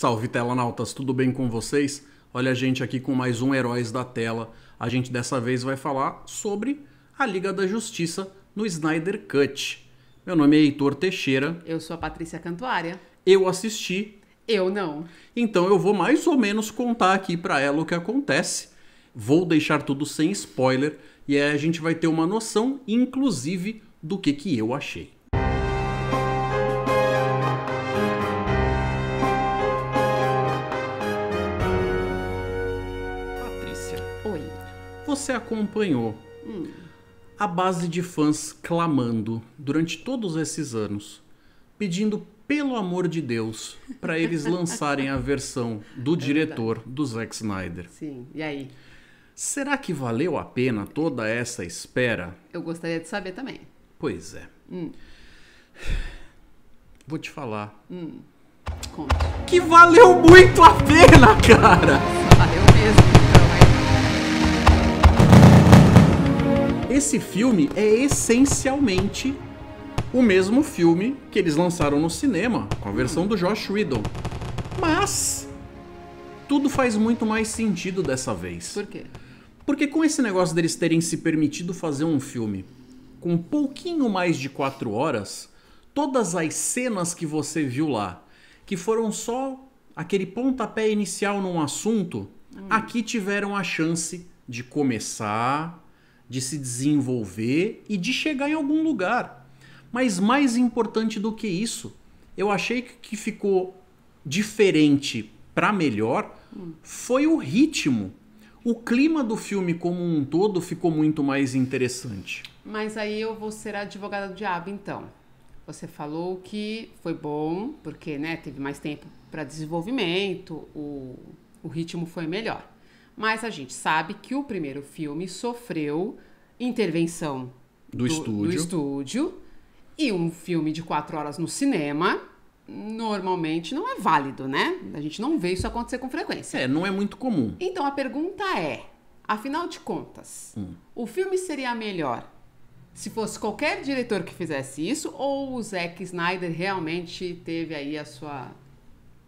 Salve telanautas, tudo bem com vocês? Olha a gente aqui com mais um Heróis da Tela. A gente dessa vez vai falar sobre a Liga da Justiça no Snyder Cut. Meu nome é Heitor Teixeira. Eu sou a Patrícia Cantuária. Eu assisti. Eu não. Então eu vou mais ou menos contar aqui para ela o que acontece. Vou deixar tudo sem spoiler e aí a gente vai ter uma noção, inclusive, do que, que eu achei. Você acompanhou hum. a base de fãs clamando durante todos esses anos, pedindo pelo amor de Deus para eles lançarem a versão do é diretor verdade. do Zack Snyder. Sim, e aí? Será que valeu a pena toda essa espera? Eu gostaria de saber também. Pois é. Hum. Vou te falar. Hum. Conte. Que valeu muito a pena, cara! Valeu mesmo. Esse filme é essencialmente o mesmo filme que eles lançaram no cinema, com a versão do Josh Whedon. Mas tudo faz muito mais sentido dessa vez. Por quê? Porque com esse negócio deles terem se permitido fazer um filme com um pouquinho mais de quatro horas, todas as cenas que você viu lá, que foram só aquele pontapé inicial num assunto, hum. aqui tiveram a chance de começar, de se desenvolver e de chegar em algum lugar. Mas mais importante do que isso, eu achei que ficou diferente para melhor hum. foi o ritmo. O clima do filme como um todo ficou muito mais interessante. Mas aí eu vou ser a advogada do diabo, então. Você falou que foi bom, porque né, teve mais tempo para desenvolvimento, o, o ritmo foi melhor mas a gente sabe que o primeiro filme sofreu intervenção do, do, estúdio. do estúdio e um filme de quatro horas no cinema normalmente não é válido, né? A gente não vê isso acontecer com frequência. É, não é muito comum. Então a pergunta é, afinal de contas, hum. o filme seria melhor se fosse qualquer diretor que fizesse isso ou o Zack Snyder realmente teve aí a sua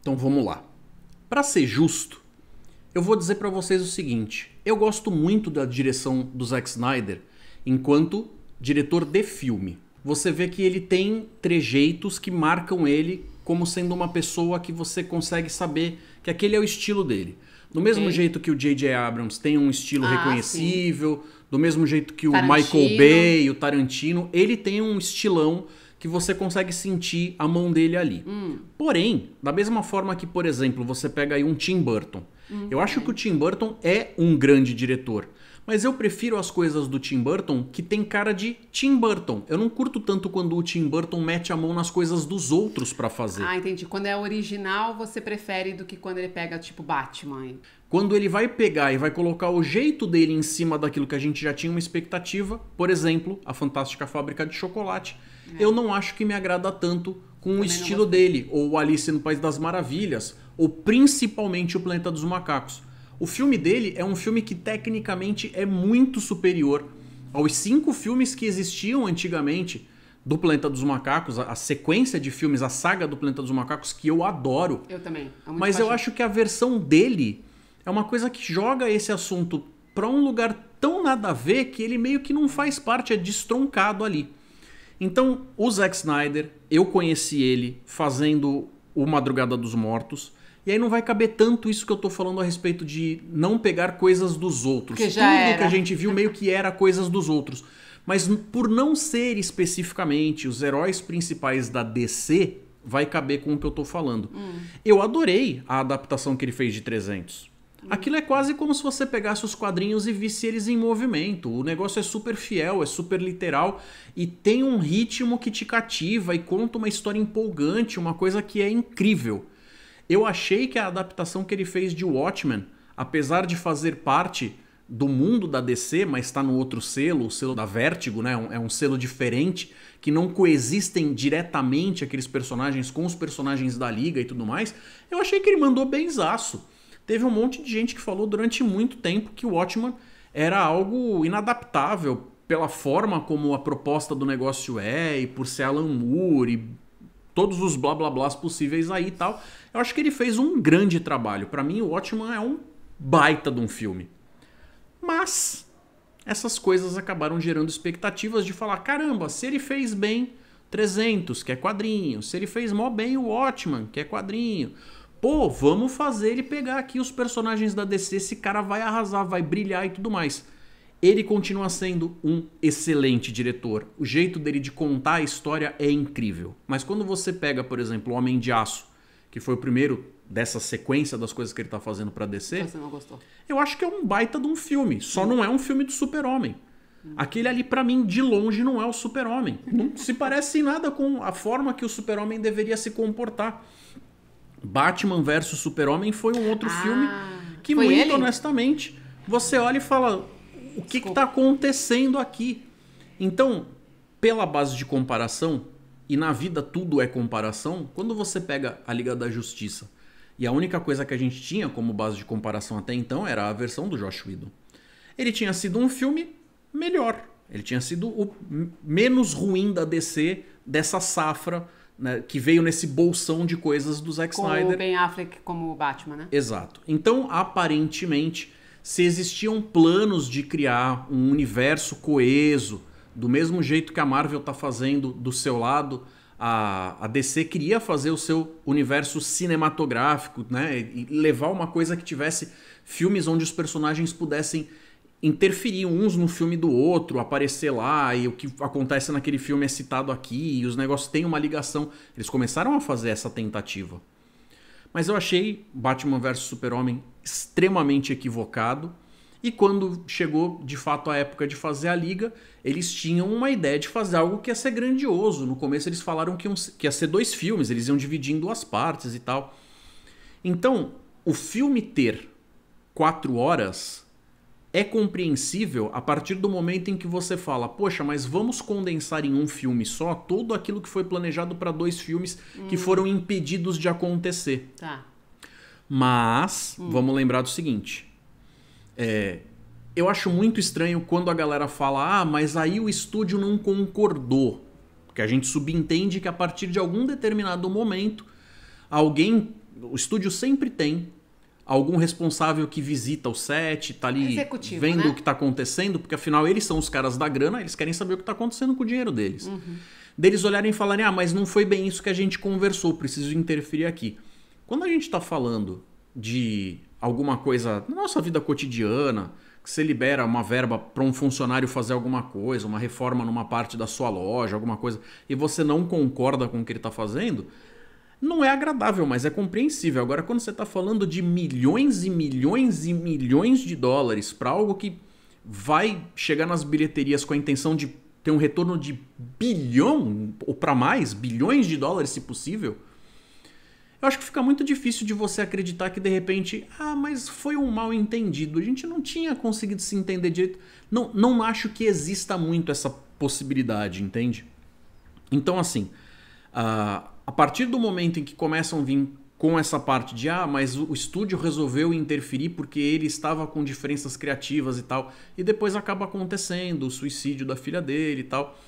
Então vamos lá. Para ser justo, eu vou dizer para vocês o seguinte: eu gosto muito da direção do Zack Snyder enquanto diretor de filme. Você vê que ele tem trejeitos que marcam ele como sendo uma pessoa que você consegue saber que aquele é o estilo dele. Do mesmo jeito que o J.J. Abrams tem um estilo ah, reconhecível, sim. do mesmo jeito que Tarantino. o Michael Bay, o Tarantino, ele tem um estilão que você consegue sentir a mão dele ali. Hum. Porém, da mesma forma que, por exemplo, você pega aí um Tim Burton. Uhum. Eu acho que o Tim Burton é um grande diretor. Mas eu prefiro as coisas do Tim Burton que tem cara de Tim Burton. Eu não curto tanto quando o Tim Burton mete a mão nas coisas dos outros para fazer. Ah, entendi. Quando é original, você prefere do que quando ele pega, tipo, Batman. Quando ele vai pegar e vai colocar o jeito dele em cima daquilo que a gente já tinha uma expectativa, por exemplo, a Fantástica Fábrica de Chocolate, é. eu não acho que me agrada tanto com Também o estilo dele, ou Alice no País das Maravilhas, ou principalmente O Planeta dos Macacos. O filme dele é um filme que tecnicamente é muito superior aos cinco filmes que existiam antigamente do Planeta dos Macacos, a, sequência de filmes, a saga do Planeta dos Macacos, que eu adoro. Eu também. É mas eu acho que a versão dele é uma coisa que joga esse assunto para um lugar tão nada a ver que ele meio que não faz parte, é destroncado ali. Então, o Zack Snyder, eu conheci ele fazendo O Madrugada dos Mortos. E aí não vai caber tanto isso que eu tô falando a respeito de não pegar coisas dos outros. Que já Tudo era. que a gente viu meio que era coisas dos outros. Mas por não ser especificamente os heróis principais da DC, vai caber com o que eu tô falando. Hum. Eu adorei a adaptação que ele fez de 300. Hum. Aquilo é quase como se você pegasse os quadrinhos e visse eles em movimento. O negócio é super fiel, é super literal e tem um ritmo que te cativa e conta uma história empolgante, uma coisa que é incrível. Eu achei que a adaptação que ele fez de Watchmen, apesar de fazer parte do mundo da DC, mas está no outro selo, o selo da Vertigo, né? É, é um selo diferente, que não coexistem diretamente aqueles personagens com os personagens da Liga e tudo mais. Eu achei que ele mandou benzaço. Teve um monte de gente que falou durante muito tempo que o Watchmen era algo inadaptável pela forma como a proposta do negócio é, e por ser Alan Moore, e todos os blá blá blás possíveis aí e tal. Eu acho que ele fez um grande trabalho. Para mim, o Watchman é um baita de um filme. Mas essas coisas acabaram gerando expectativas de falar: caramba, se ele fez bem 300, que é quadrinho, se ele fez mó bem o Watchman, que é quadrinho. Pô, vamos fazer ele pegar aqui os personagens da DC, esse cara vai arrasar, vai brilhar e tudo mais. Ele continua sendo um excelente diretor. O jeito dele de contar a história é incrível. Mas quando você pega, por exemplo, o Homem de Aço, que foi o primeiro dessa sequência das coisas que ele está fazendo para descer, eu acho que é um baita de um filme. Só não é um filme do Super-Homem. Aquele ali, para mim, de longe, não é o Super-Homem. Não se parece em nada com a forma que o Super-Homem deveria se comportar. Batman versus Super-Homem foi um outro ah, filme que, muito ele? honestamente, você olha e fala: o que está acontecendo aqui. Então, pela base de comparação, e na vida tudo é comparação, quando você pega a Liga da Justiça e a única coisa que a gente tinha como base de comparação até então era a versão do Josh Whedon. Ele tinha sido um filme melhor, ele tinha sido o menos ruim da DC dessa safra né, que veio nesse bolsão de coisas do Zack Snyder. Como Ben Affleck como Batman, né? Exato. Então, aparentemente, se existiam planos de criar um universo coeso, do mesmo jeito que a Marvel está fazendo do seu lado, a, a DC queria fazer o seu universo cinematográfico, né? E levar uma coisa que tivesse filmes onde os personagens pudessem interferir uns no filme do outro, aparecer lá e o que acontece naquele filme é citado aqui e os negócios têm uma ligação. Eles começaram a fazer essa tentativa. Mas eu achei Batman vs Super-Homem extremamente equivocado. E quando chegou de fato a época de fazer a liga, eles tinham uma ideia de fazer algo que ia ser grandioso. No começo eles falaram que, iam, que ia ser dois filmes, eles iam dividir em duas partes e tal. Então, o filme ter quatro horas é compreensível a partir do momento em que você fala, poxa, mas vamos condensar em um filme só todo aquilo que foi planejado para dois filmes hum. que foram impedidos de acontecer. Tá. Mas hum. vamos lembrar do seguinte: é, eu acho muito estranho quando a galera fala, ah, mas aí o estúdio não concordou. Porque a gente subentende que a partir de algum determinado momento, alguém. O estúdio sempre tem algum responsável que visita o set, tá ali Executivo, vendo né? o que tá acontecendo, porque afinal eles são os caras da grana, eles querem saber o que tá acontecendo com o dinheiro deles. Uhum. Deles olharem e falarem, ah, mas não foi bem isso que a gente conversou, preciso interferir aqui. Quando a gente está falando de alguma coisa na nossa vida cotidiana, que você libera uma verba para um funcionário fazer alguma coisa, uma reforma numa parte da sua loja, alguma coisa, e você não concorda com o que ele está fazendo, não é agradável, mas é compreensível. Agora, quando você está falando de milhões e milhões e milhões de dólares para algo que vai chegar nas bilheterias com a intenção de ter um retorno de bilhão ou para mais, bilhões de dólares, se possível eu acho que fica muito difícil de você acreditar que de repente, ah, mas foi um mal entendido, a gente não tinha conseguido se entender direito. Não, não acho que exista muito essa possibilidade, entende? Então, assim, a partir do momento em que começam a vir com essa parte de, ah, mas o estúdio resolveu interferir porque ele estava com diferenças criativas e tal, e depois acaba acontecendo o suicídio da filha dele e tal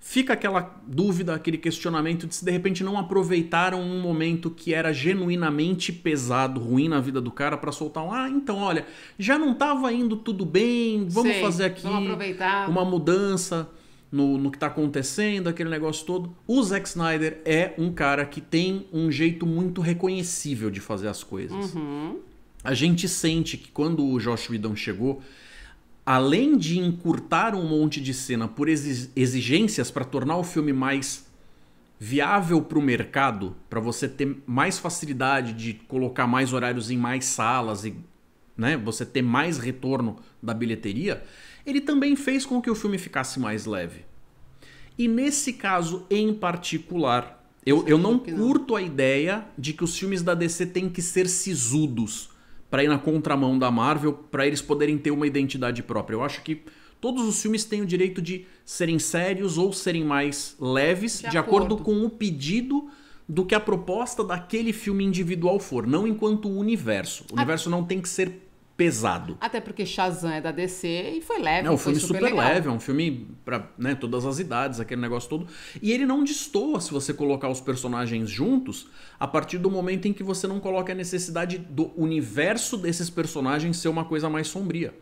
fica aquela dúvida, aquele questionamento de se de repente não aproveitaram um momento que era genuinamente pesado, ruim na vida do cara para soltar um, ah, então olha, já não estava indo tudo bem, vamos Sei, fazer aqui vamos uma mudança no, no que está acontecendo, aquele negócio todo. O Zack Snyder é um cara que tem um jeito muito reconhecível de fazer as coisas. Uhum. A gente sente que quando o Josh Whedon chegou, além de encurtar um monte de cena por exigências para tornar o filme mais viável para o mercado, para você ter mais facilidade de colocar mais horários em mais salas e né, você ter mais retorno da bilheteria, ele também fez com que o filme ficasse mais leve. E nesse caso em particular, eu, eu não curto a ideia de que os filmes da DC têm que ser sisudos para ir na contramão da Marvel, para eles poderem ter uma identidade própria. Eu acho que todos os filmes têm o direito de serem sérios ou serem mais leves, de, de acordo. acordo com o pedido do que a proposta daquele filme individual for, não enquanto universo. O universo não tem que ser pesado. Até porque Shazam é da DC e foi leve. É um filme super, super leve, é um filme para né, todas as idades, aquele negócio todo. E ele não destoa se você colocar os personagens juntos a partir do momento em que você não coloca a necessidade do universo desses personagens ser uma coisa mais sombria.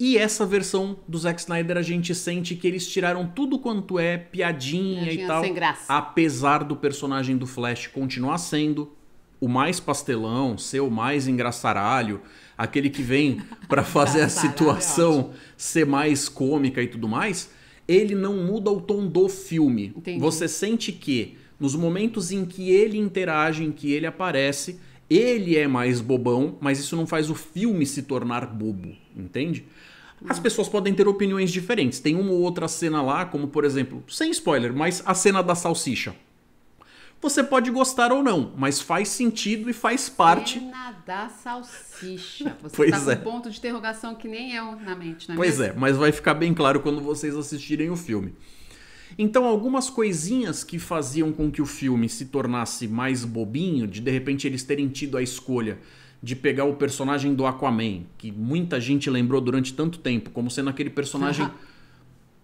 E essa versão do Zack Snyder a gente sente que eles tiraram tudo quanto é piadinha, piadinha e tal. Apesar do personagem do Flash continuar sendo o mais pastelão, ser o mais engraçaralho, aquele que vem para fazer a situação ser mais cômica e tudo mais, ele não muda o tom do filme. Entendi. Você sente que nos momentos em que ele interage, em que ele aparece, ele é mais bobão, mas isso não faz o filme se tornar bobo, entende? As hum. pessoas podem ter opiniões diferentes. Tem uma ou outra cena lá, como por exemplo, sem spoiler, mas a cena da salsicha. Você pode gostar ou não, mas faz sentido e faz parte. Cena da salsicha. Você pois tá é. um ponto de interrogação que nem eu é na mente, não é Pois mesmo? é, mas vai ficar bem claro quando vocês assistirem o filme. Então, algumas coisinhas que faziam com que o filme se tornasse mais bobinho, de de repente eles terem tido a escolha de pegar o personagem do Aquaman, que muita gente lembrou durante tanto tempo, como sendo aquele personagem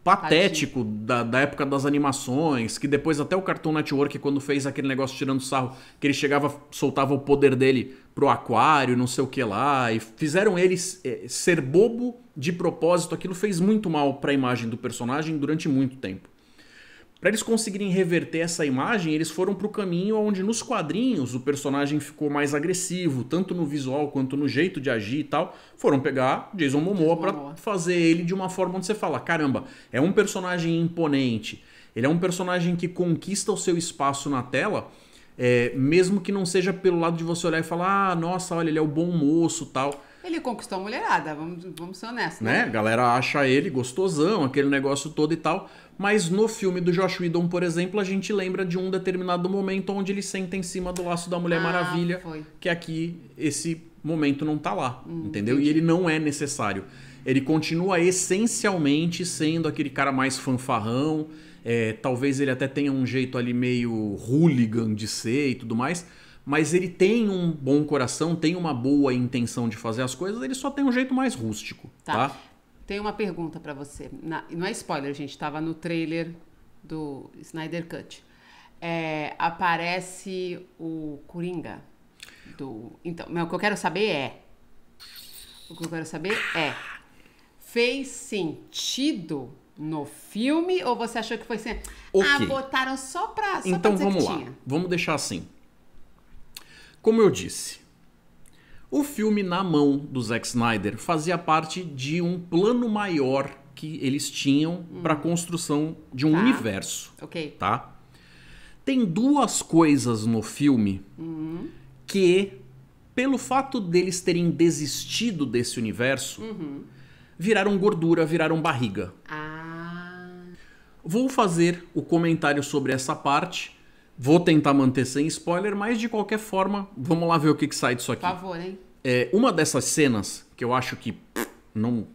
patético da, da, época das animações, que depois até o Cartoon Network, quando fez aquele negócio tirando sarro, que ele chegava, soltava o poder dele pro aquário, não sei o que lá, e fizeram ele é, ser bobo de propósito, aquilo fez muito mal para a imagem do personagem durante muito tempo. Para eles conseguirem reverter essa imagem, eles foram para o caminho onde nos quadrinhos o personagem ficou mais agressivo, tanto no visual quanto no jeito de agir e tal. Foram pegar Jason Momoa para fazer ele de uma forma onde você fala: caramba, é um personagem imponente, ele é um personagem que conquista o seu espaço na tela. É, mesmo que não seja pelo lado de você olhar e falar, ah, nossa, olha, ele é o bom moço tal ele conquistou a mulherada, vamos, vamos ser honestos. Né? né? A galera acha ele gostosão, aquele negócio todo e tal. Mas no filme do Josh Whedon, por exemplo, a gente lembra de um determinado momento onde ele senta em cima do laço da Mulher ah, Maravilha. Foi. Que aqui esse momento não tá lá, hum, entendeu? Entendi. E ele não é necessário. Ele continua essencialmente sendo aquele cara mais fanfarrão. É, talvez ele até tenha um jeito ali meio hooligan de ser e tudo mais mas ele tem um bom coração, tem uma boa intenção de fazer as coisas, ele só tem um jeito mais rústico. Tá. tá? Tem uma pergunta para você. Na, não é spoiler, gente, estava no trailer do Snyder Cut. É, aparece o Coringa do. Então, o que eu quero saber é. O que eu quero saber é. Fez sentido no filme ou você achou que foi assim? Okay. Ah, botaram só pra. Só então pra vamos lá. Vamos deixar assim. Como eu disse, o filme na mão do Zack Snyder fazia parte de um plano maior que eles tinham hum. para a construção de um tá. universo. Ok. Tá? Tem duas coisas no filme uhum. que, pelo fato deles terem desistido desse universo, uhum. viraram gordura, viraram barriga. Ah. Vou fazer o comentário sobre essa parte Vou tentar manter sem spoiler, mas de qualquer forma, vamos lá ver o que, que sai disso aqui. Por favor, hein? É, uma dessas cenas que eu acho que pff, não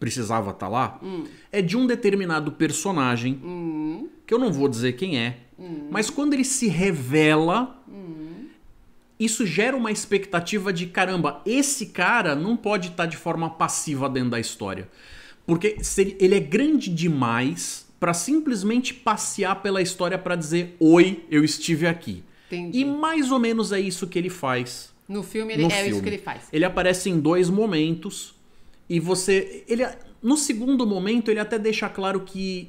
precisava estar tá lá hum. é de um determinado personagem, hum. que eu não vou dizer quem é, hum. mas quando ele se revela, hum. isso gera uma expectativa de caramba, esse cara não pode estar tá de forma passiva dentro da história. Porque ele é grande demais para simplesmente passear pela história para dizer oi, eu estive aqui. Entendi. E mais ou menos é isso que ele faz. No filme, ele, no é filme. isso que ele faz. Ele aparece em dois momentos e você, ele no segundo momento ele até deixa claro que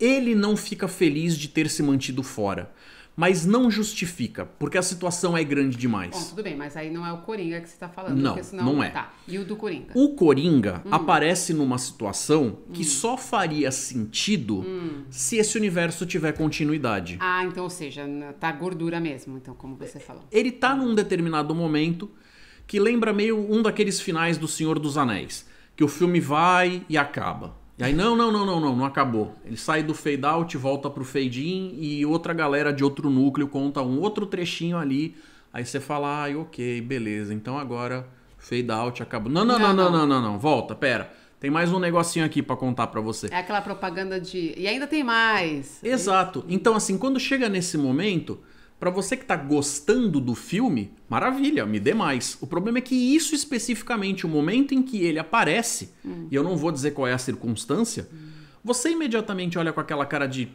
ele não fica feliz de ter se mantido fora mas não justifica, porque a situação é grande demais. Bom, tudo bem, mas aí não é o Coringa que você está falando. Não, senão... não é. Tá. E o do Coringa? O Coringa hum. aparece numa situação que hum. só faria sentido hum. se esse universo tiver continuidade. Ah, então, ou seja, tá gordura mesmo, então, como você é, falou. Ele tá num determinado momento que lembra meio um daqueles finais do Senhor dos Anéis, que o filme vai e acaba. E aí, não, não, não, não, não, não acabou. Ele sai do fade out, volta pro fade in e outra galera de outro núcleo conta um outro trechinho ali. Aí você fala, ai, ah, ok, beleza, então agora fade out acabou. Não, não, não, não, não, não, não, não, volta, pera. Tem mais um negocinho aqui para contar para você. É aquela propaganda de. E ainda tem mais. Exato. Então, assim, quando chega nesse momento, para você que está gostando do filme, maravilha, me dê mais. O problema é que isso especificamente, o momento em que ele aparece, hum. e eu não vou dizer qual é a circunstância, hum. você imediatamente olha com aquela cara de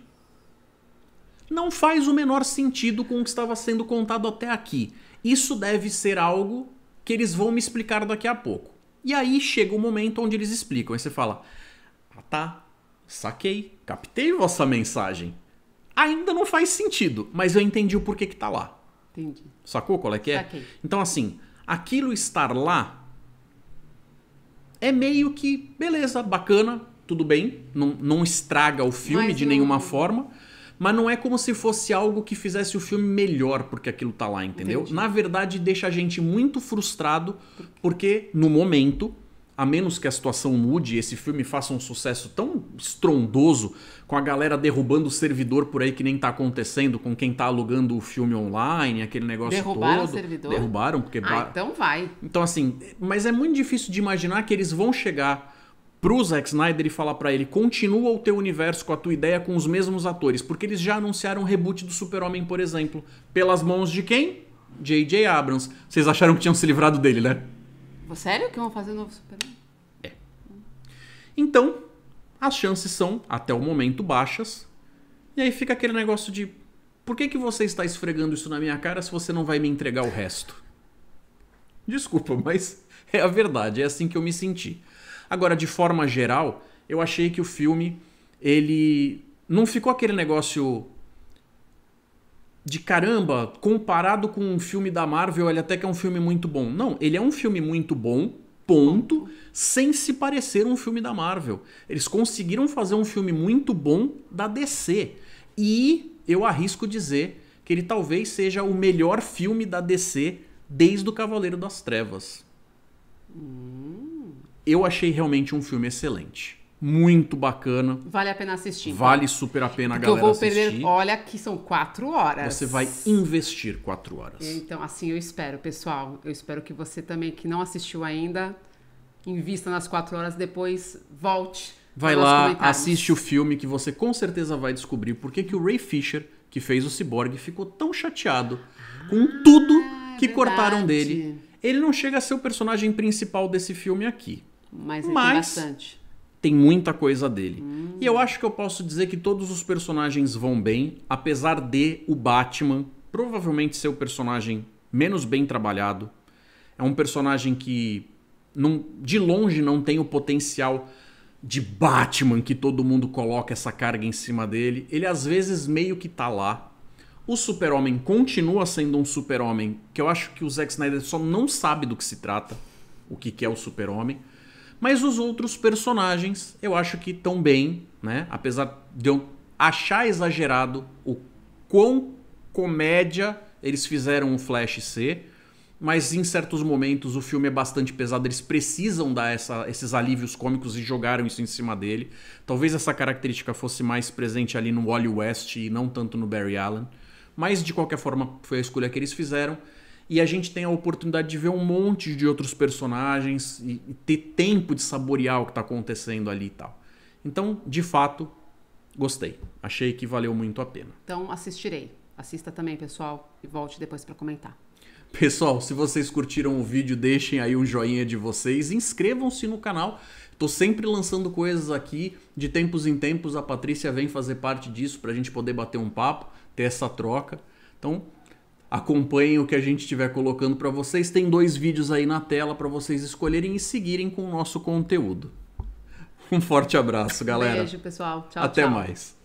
não faz o menor sentido com o que estava sendo contado até aqui. Isso deve ser algo que eles vão me explicar daqui a pouco. E aí chega o momento onde eles explicam, e você fala: "Ah, tá, saquei, captei vossa mensagem." Ainda não faz sentido, mas eu entendi o porquê que tá lá. Entendi. Sacou qual é que é? Saquei. Então, assim, aquilo estar lá é meio que, beleza, bacana, tudo bem, não, não estraga o filme mas de nenhuma forma, mas não é como se fosse algo que fizesse o filme melhor porque aquilo tá lá, entendeu? Entendi. Na verdade, deixa a gente muito frustrado porque no momento a menos que a situação mude e esse filme faça um sucesso tão estrondoso, com a galera derrubando o servidor por aí que nem tá acontecendo, com quem tá alugando o filme online, aquele negócio Derrubaram todo. Derrubaram o servidor? Derrubaram, porque... Ah, então vai. Então assim, mas é muito difícil de imaginar que eles vão chegar pro Zack Snyder e falar para ele: continua o teu universo com a tua ideia com os mesmos atores, porque eles já anunciaram o reboot do Super-Homem, por exemplo, pelas mãos de quem? J.J. Abrams. Vocês acharam que tinham se livrado dele, né? Sério que vão fazer o novo Superman? É. Então, as chances são, até o momento, baixas. E aí fica aquele negócio de: por que, que você está esfregando isso na minha cara se você não vai me entregar o resto? Desculpa, mas é a verdade, é assim que eu me senti. Agora, de forma geral, eu achei que o filme, ele não ficou aquele negócio de caramba, comparado com um filme da Marvel, ele até que é um filme muito bom. Não, ele é um filme muito bom, ponto, sem se parecer um filme da Marvel. Eles conseguiram fazer um filme muito bom da DC. E eu arrisco dizer que ele talvez seja o melhor filme da DC desde o Cavaleiro das Trevas. Hum. Eu achei realmente um filme excelente. Muito bacana. Vale a pena assistir. Então. Vale super a pena, Porque galera. Eu vou perder. Assistir. Olha, que são quatro horas. Você vai investir quatro horas. Então, assim eu espero, pessoal. Eu espero que você também, que não assistiu ainda, invista nas quatro horas, depois volte. Vai lá, assiste o filme que você com certeza vai descobrir por que o Ray Fisher, que fez o Cyborg, ficou tão chateado com ah, tudo que cortaram dele. Ele não chega a ser o personagem principal desse filme aqui. Mas, mas bastante tem muita coisa dele. Hum. E eu acho que eu posso dizer que todos os personagens vão bem, apesar de o Batman provavelmente ser o personagem menos bem trabalhado. É um personagem que não, de longe não tem o potencial de Batman que todo mundo coloca essa carga em cima dele. Ele às vezes meio que tá lá. O Super-Homem continua sendo um Super-Homem que eu acho que o Zack Snyder só não sabe do que se trata, o que, que é o Super-Homem. Mas os outros personagens eu acho que estão bem, né? Apesar de eu achar exagerado o quão comédia eles fizeram o Flash ser, mas em certos momentos o filme é bastante pesado, eles precisam dar essa, esses alívios cômicos e jogaram isso em cima dele. Talvez essa característica fosse mais presente ali no Wally West e não tanto no Barry Allen. Mas de qualquer forma foi a escolha que eles fizeram e a gente tem a oportunidade de ver um monte de outros personagens e, e ter tempo de saborear o que está acontecendo ali e tal. Então, de fato, gostei. Achei que valeu muito a pena. Então, assistirei. Assista também, pessoal, e volte depois para comentar. Pessoal, se vocês curtiram o vídeo, deixem aí um joinha de vocês, inscrevam-se no canal. Tô sempre lançando coisas aqui, de tempos em tempos a Patrícia vem fazer parte disso para a gente poder bater um papo, ter essa troca. Então, acompanhem o que a gente estiver colocando para vocês. Tem dois vídeos aí na tela para vocês escolherem e seguirem com o nosso conteúdo. Um forte abraço, galera. Beijo, pessoal. Tchau, Até tchau. mais.